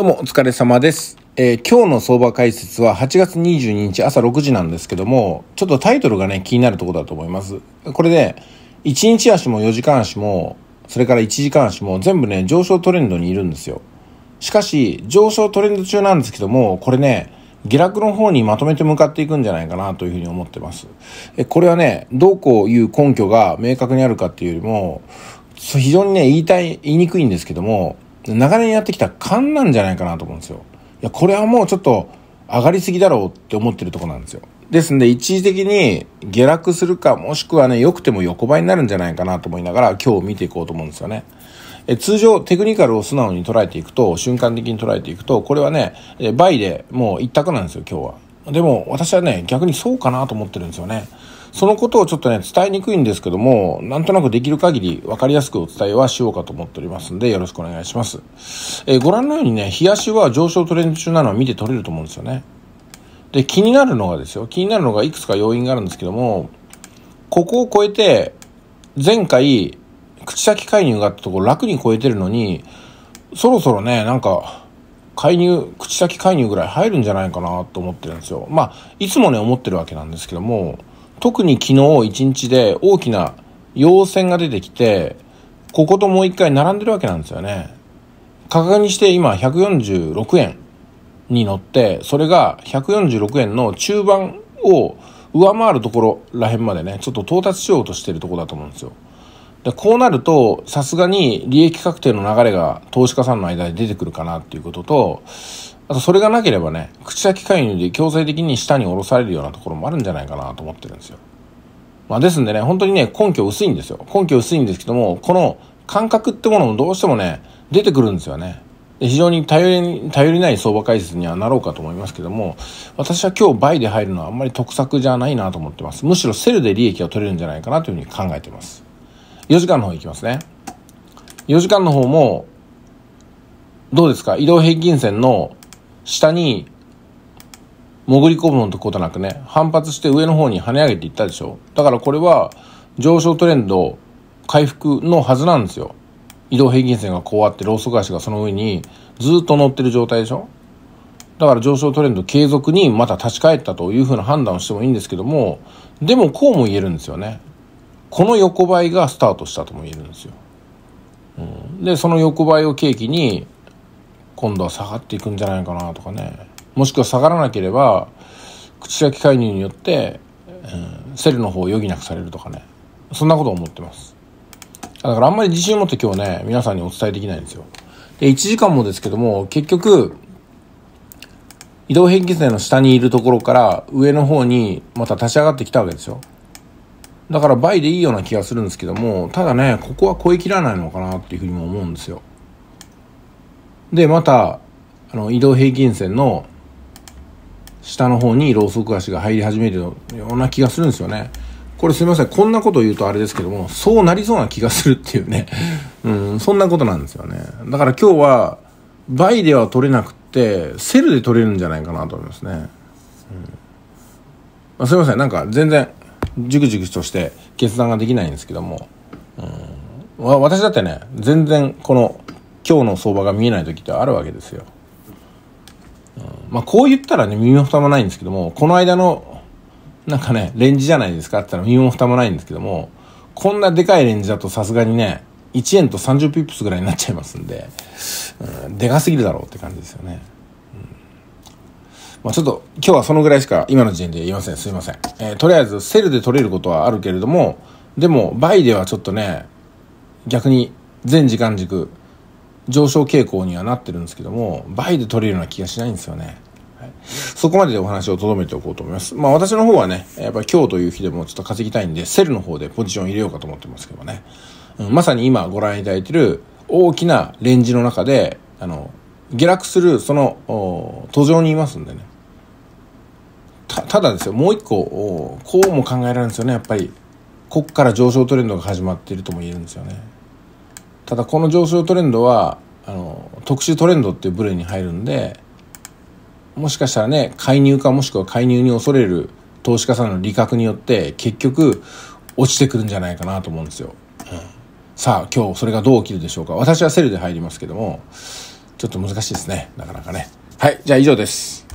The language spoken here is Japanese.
どうもお疲れ様です。えー、今日の相場解説は8月22日朝6時なんですけども、ちょっとタイトルがね、気になるところだと思います。これで、1日足も4時間足も、それから1時間足も全部ね、上昇トレンドにいるんですよ。しかし、上昇トレンド中なんですけども、これね、下落の方にまとめて向かっていくんじゃないかなというふうに思ってます。え、これはね、どうこういう根拠が明確にあるかっていうよりも、非常にね、言いたい、言いにくいんですけども、長年やってきた勘なんじゃないかなと思うんですよ。いや、これはもうちょっと上がりすぎだろうって思ってるとこなんですよ。ですんで、一時的に下落するか、もしくはね、良くても横ばいになるんじゃないかなと思いながら、今日見ていこうと思うんですよね。え通常、テクニカルを素直に捉えていくと、瞬間的に捉えていくと、これはね、え倍でもう一択なんですよ、今日は。でも、私はね、逆にそうかなと思ってるんですよね。そのことをちょっとね、伝えにくいんですけども、なんとなくできる限り分かりやすくお伝えはしようかと思っておりますんで、よろしくお願いします。えー、ご覧のようにね、冷やしは上昇トレンド中なのは見て取れると思うんですよね。で、気になるのがですよ。気になるのがいくつか要因があるんですけども、ここを超えて、前回、口先介入があったところ楽に超えてるのに、そろそろね、なんか、介入、口先介入ぐらい入るんじゃないかなと思ってるんですよ。まあ、いつもね、思ってるわけなんですけども、特に昨日一日で大きな陽線が出てきて、ここともう一回並んでるわけなんですよね。価格にして今146円に乗って、それが146円の中盤を上回るところらへんまでね、ちょっと到達しようとしてるとこだと思うんですよ。でこうなると、さすがに利益確定の流れが投資家さんの間で出てくるかなっていうことと、あとそれがなければね、口先介入で強制的に下に下ろされるようなところもあるんじゃないかなと思ってるんですよ。まあですんでね、本当にね、根拠薄いんですよ。根拠薄いんですけども、この感覚ってものもどうしてもね、出てくるんですよね。非常に頼り、頼りない相場解説にはなろうかと思いますけども、私は今日倍で入るのはあんまり得策じゃないなと思ってます。むしろセルで利益が取れるんじゃないかなというふうに考えてます。4時間の方行きますね。4時間の方も、どうですか移動平均線の下に潜り込むのとことなくね、反発して上の方に跳ね上げていったでしょだからこれは上昇トレンド回復のはずなんですよ。移動平均線がこうあって、ローソク足がその上にずっと乗ってる状態でしょだから上昇トレンド継続にまた立ち返ったというふうな判断をしてもいいんですけども、でもこうも言えるんですよね。この横ばいがスタートしたとも言えるんですよ。うん、でその横ばいを契機に今度は下がっていくんじゃないかなとかねもしくは下がらなければ口先介入によって、うん、セルの方を余儀なくされるとかねそんなことを思ってます。だからあんまり自信を持って今日ね、皆さんにお伝えできないんですよ。で、1時間もですけども、結局、移動平均線の下にいるところから上の方にまた立ち上がってきたわけですよ。だから倍でいいような気がするんですけども、ただね、ここは超えきらないのかなっていうふうにも思うんですよ。で、また、あの、移動平均線の下の方にロウソク足が入り始めるような気がするんですよね。これすみません。こんなこと言うとあれですけども、そうなりそうな気がするっていうね。うん、そんなことなんですよね。だから今日は、倍では取れなくて、セルで取れるんじゃないかなと思いますね。うんまあ、すみません。なんか全然、じゅくじゅくとして決断ができないんですけども、うん、私だってね全然この今日の相場が見えない時ってあるわけですよ、うん、まあこう言ったらね身も蓋もないんですけどもこの間のなんかねレンジじゃないですかって言ったら身も蓋もないんですけどもこんなでかいレンジだとさすがにね1円と30ピップスぐらいになっちゃいますんで、うん、でかすぎるだろうって感じですよねまあ、ちょっと今日はそのぐらいしか今の時点で言いません。すいません。えー、とりあえずセルで取れることはあるけれども、でも倍ではちょっとね、逆に全時間軸上昇傾向にはなってるんですけども、倍で取れるような気がしないんですよね。そこまででお話をとどめておこうと思います。まあ私の方はね、やっぱり今日という日でもちょっと稼ぎたいんで、セルの方でポジション入れようかと思ってますけどね。うん、まさに今ご覧いただいてる大きなレンジの中で、あの、下落するその、途上にいますんでね。ただですよ、もう一個、こうも考えられるんですよね、やっぱり。こっから上昇トレンドが始まっているとも言えるんですよね。ただこの上昇トレンドは、あの、特殊トレンドっていう部類に入るんで、もしかしたらね、介入かもしくは介入に恐れる投資家さんの利確によって結局落ちてくるんじゃないかなと思うんですよ。うん、さあ、今日それがどう起きるでしょうか。私はセルで入りますけども、ちょっと難しいですね。なかなかね。はい、じゃあ以上です。